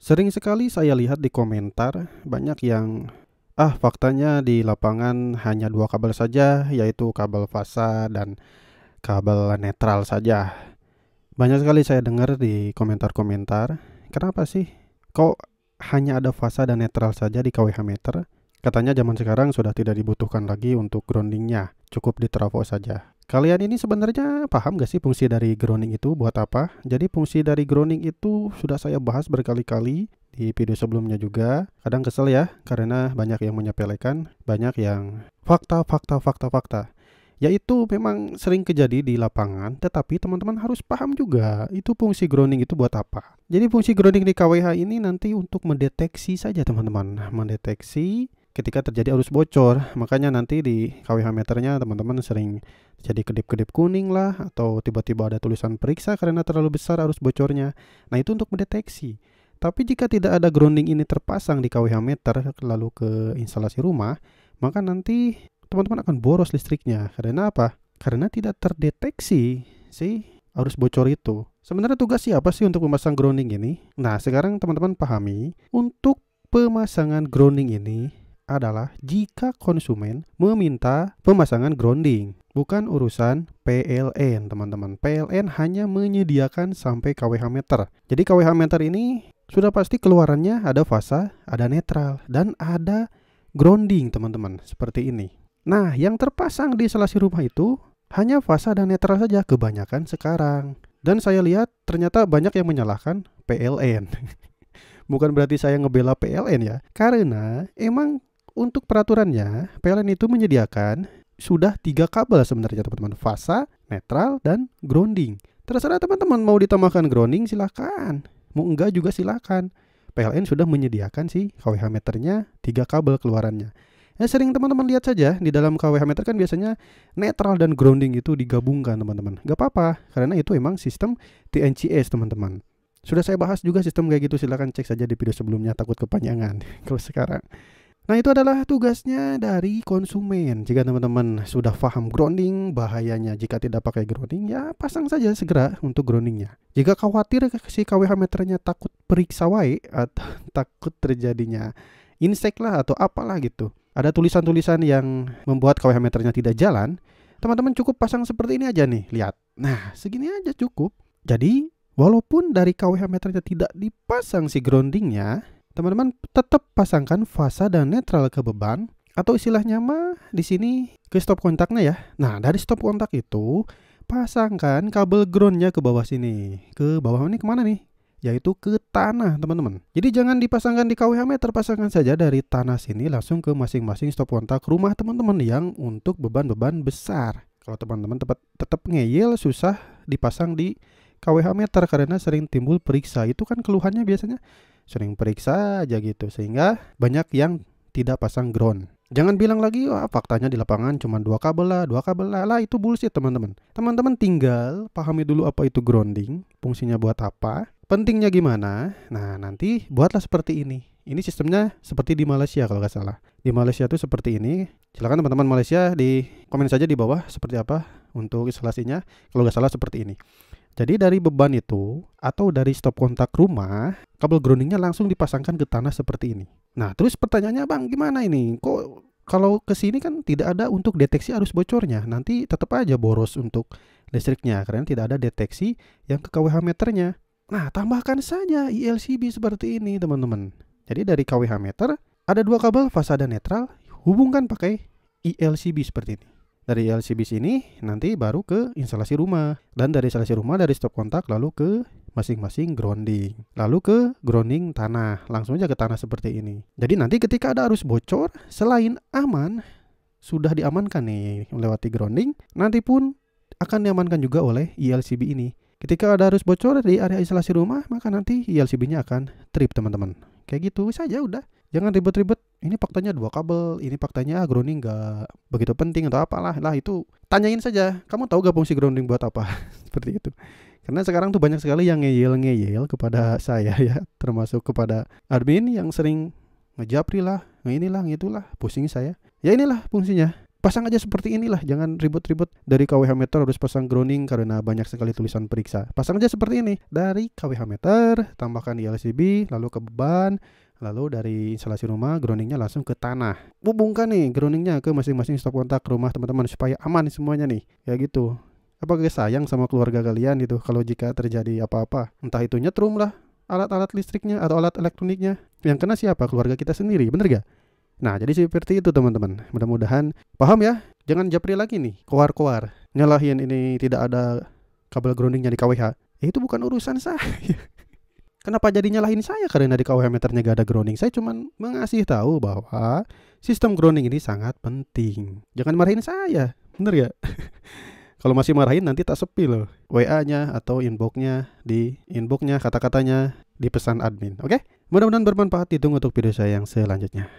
Sering sekali saya lihat di komentar banyak yang ah faktanya di lapangan hanya dua kabel saja yaitu kabel fasa dan kabel netral saja. Banyak sekali saya dengar di komentar-komentar, kenapa sih kok hanya ada fasa dan netral saja di KWH meter? Katanya zaman sekarang sudah tidak dibutuhkan lagi untuk groundingnya, cukup di trafo saja. Kalian ini sebenarnya paham gak sih fungsi dari grounding itu buat apa? Jadi fungsi dari grounding itu sudah saya bahas berkali-kali di video sebelumnya juga. Kadang kesel ya karena banyak yang menyepelekan, banyak yang fakta-fakta-fakta-fakta. Yaitu memang sering kejadi di lapangan, tetapi teman-teman harus paham juga itu fungsi grounding itu buat apa. Jadi fungsi grounding di KWH ini nanti untuk mendeteksi saja teman-teman, mendeteksi ketika terjadi arus bocor. Makanya nanti di KWH meternya teman-teman sering jadi kedip-kedip kuning lah atau tiba-tiba ada tulisan periksa karena terlalu besar arus bocornya. Nah, itu untuk mendeteksi. Tapi jika tidak ada grounding ini terpasang di KWH meter lalu ke instalasi rumah, maka nanti teman-teman akan boros listriknya. Karena apa? Karena tidak terdeteksi si arus bocor itu. Sebenarnya tugas siapa sih untuk memasang grounding ini? Nah, sekarang teman-teman pahami, untuk pemasangan grounding ini adalah jika konsumen meminta pemasangan grounding bukan urusan PLN, teman-teman. PLN hanya menyediakan sampai KWH meter. Jadi KWH meter ini sudah pasti keluarannya ada fasa, ada netral, dan ada grounding, teman-teman, seperti ini. Nah, yang terpasang di selasi rumah itu hanya fasa dan netral saja kebanyakan sekarang. Dan saya lihat ternyata banyak yang menyalahkan PLN. Bukan berarti saya ngebela PLN ya, karena emang untuk peraturannya PLN itu menyediakan sudah tiga kabel sebenarnya teman-teman fasa, netral, dan grounding. Terserah teman-teman mau ditambahkan grounding silahkan, mau enggak juga silahkan. PLN sudah menyediakan sih KWH meternya tiga kabel keluarannya. Ya sering teman-teman lihat saja di dalam KWH meter kan biasanya netral dan grounding itu digabungkan teman-teman. Gak apa-apa karena itu emang sistem TNCS teman-teman. Sudah saya bahas juga sistem kayak gitu silahkan cek saja di video sebelumnya takut kepanjangan kalau sekarang. Nah, itu adalah tugasnya dari konsumen. Jika teman-teman sudah paham grounding, bahayanya jika tidak pakai grounding, ya pasang saja segera untuk groundingnya. Jika khawatir si KWH meternya takut periksa wae atau takut terjadinya insek lah atau apalah gitu. Ada tulisan-tulisan yang membuat KWH meternya tidak jalan, teman-teman cukup pasang seperti ini aja nih, lihat. Nah, segini aja cukup. Jadi, walaupun dari KWH meternya tidak dipasang si groundingnya, Teman-teman tetap pasangkan fasa dan netral ke beban atau istilahnya mah di sini ke stop kontaknya ya. Nah, dari stop kontak itu pasangkan kabel groundnya ke bawah sini. Ke bawah ini kemana nih? Yaitu ke tanah teman-teman. Jadi jangan dipasangkan di KWH meter, pasangkan saja dari tanah sini langsung ke masing-masing stop kontak rumah teman-teman yang untuk beban-beban besar. Kalau teman-teman tetap, tetap ngeyel susah dipasang di KWH meter karena sering timbul periksa. Itu kan keluhannya biasanya sering periksa aja gitu sehingga banyak yang tidak pasang ground. Jangan bilang lagi wah faktanya di lapangan cuma dua kabel lah, dua kabel lah, lah itu bullshit teman-teman. Teman-teman tinggal pahami dulu apa itu grounding, fungsinya buat apa, pentingnya gimana. Nah nanti buatlah seperti ini. Ini sistemnya seperti di Malaysia kalau nggak salah. Di Malaysia itu seperti ini. Silakan teman-teman Malaysia di komen saja di bawah seperti apa untuk instalasinya. Kalau nggak salah seperti ini. Jadi dari beban itu atau dari stop kontak rumah, kabel groundingnya langsung dipasangkan ke tanah seperti ini. Nah terus pertanyaannya bang gimana ini? Kok kalau ke sini kan tidak ada untuk deteksi arus bocornya. Nanti tetap aja boros untuk listriknya karena tidak ada deteksi yang ke KWH meternya. Nah tambahkan saja ILCB seperti ini teman-teman. Jadi dari KWH meter ada dua kabel fasa dan netral hubungkan pakai ILCB seperti ini dari LCBC ini nanti baru ke instalasi rumah dan dari instalasi rumah dari stop kontak lalu ke masing-masing grounding lalu ke grounding tanah langsung aja ke tanah seperti ini jadi nanti ketika ada arus bocor selain aman sudah diamankan nih melewati grounding nanti pun akan diamankan juga oleh ILCB e ini ketika ada arus bocor di area instalasi rumah maka nanti ILCB-nya e akan trip teman-teman kayak gitu saja udah jangan ribet-ribet ini faktanya dua kabel, ini faktanya grounding nggak begitu penting atau apalah lah itu tanyain saja. Kamu tahu gak fungsi grounding buat apa? Seperti itu. Karena sekarang tuh banyak sekali yang ngeyel-ngeyel kepada saya ya, termasuk kepada admin yang sering ngejapri lah, nginilah, ngitulah, pusing saya. Ya inilah fungsinya. Pasang aja seperti inilah, jangan ribut-ribut. Dari KWH meter harus pasang grounding karena banyak sekali tulisan periksa. Pasang aja seperti ini. Dari KWH meter, tambahkan ILCB, lalu ke beban, Lalu dari instalasi rumah, groundingnya langsung ke tanah. Hubungkan nih groundingnya ke masing-masing stop kontak rumah teman-teman supaya aman semuanya nih. Ya gitu. Apa Apakah sayang sama keluarga kalian itu kalau jika terjadi apa-apa? Entah itu nyetrum lah, alat-alat listriknya atau alat elektroniknya. Yang kena siapa? Keluarga kita sendiri, bener gak? Nah, jadi seperti itu teman-teman. Mudah-mudahan paham ya. Jangan japri lagi nih, koar-koar. Nyalahin ini tidak ada kabel groundingnya di KWH. Ya, itu bukan urusan saya. Kenapa jadi nyalahin saya karena di KWH meternya gak ada grounding? Saya cuma mengasih tahu bahwa sistem grounding ini sangat penting. Jangan marahin saya, bener ya? Kalau masih marahin nanti tak sepi loh. WA-nya atau inboxnya di inboxnya kata-katanya di pesan admin. Oke? Okay? Mudah-mudahan bermanfaat. Ditunggu untuk video saya yang selanjutnya.